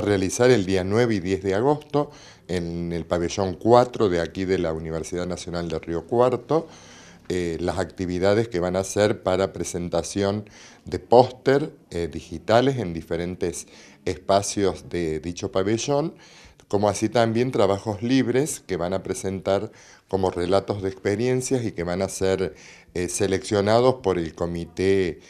realizar el día 9 y 10 de agosto en el pabellón 4 de aquí de la Universidad Nacional de Río Cuarto, eh, las actividades que van a hacer para presentación de póster eh, digitales en diferentes espacios de dicho pabellón, como así también trabajos libres que van a presentar como relatos de experiencias y que van a ser eh, seleccionados por el comité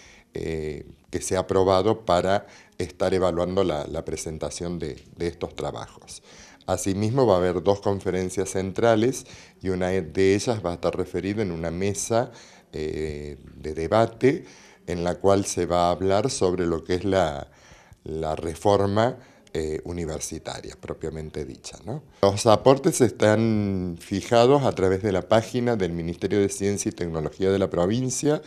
eh, que se ha aprobado para estar evaluando la, presentación de, estos trabajos. Asimismo, va a haber dos conferencias centrales y una de ellas va a estar referida en una mesa eh, de debate en la cual se va a hablar sobre lo que es la reforma eh, universitarias, propiamente dicha. Los aportes están fijados a través de la página del Ministerio de Ciencia y Tecnología de la provincia,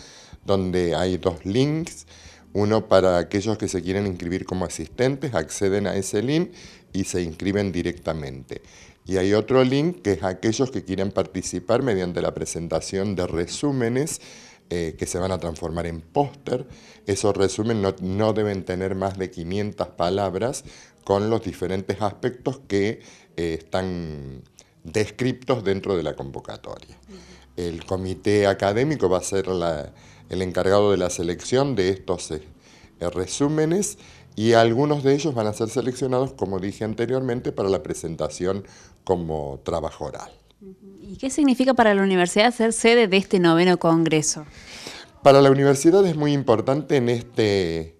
donde hay dos links, uno para aquellos que se quieren inscribir como asistentes, acceden a ese link y se inscriben directamente. Y hay otro link que es aquellos que quieren participar mediante la presentación de resúmenes eh, que se van a transformar en póster. Esos resúmenes no, deben tener más de 500 palabras con los diferentes aspectos que eh, están descriptos dentro de la convocatoria. El comité académico va a ser el encargado de la selección de estos eh, eh, resúmenes y algunos de ellos van a ser seleccionados, como dije anteriormente, para la presentación como trabajo oral. ¿Y qué significa para la universidad ser sede de este noveno congreso? Para la universidad es muy importante en este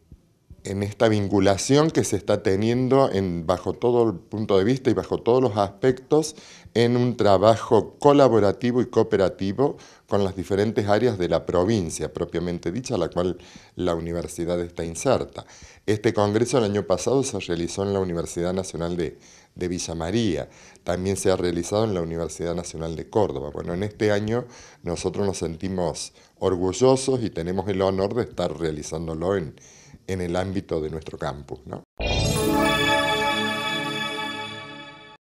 en esta vinculación que se está teniendo bajo todo el punto de vista y bajo todos los aspectos en un trabajo colaborativo y cooperativo con las diferentes áreas de la provincia propiamente dicha, a la cual la universidad está inserta. Este congreso el año pasado se realizó en la Universidad Nacional de, de Villa María, también se ha realizado en la Universidad Nacional de Córdoba. Bueno, en este año nosotros nos sentimos orgullosos y tenemos el honor de estar realizándolo en, en el ámbito de nuestro campus. ¿no?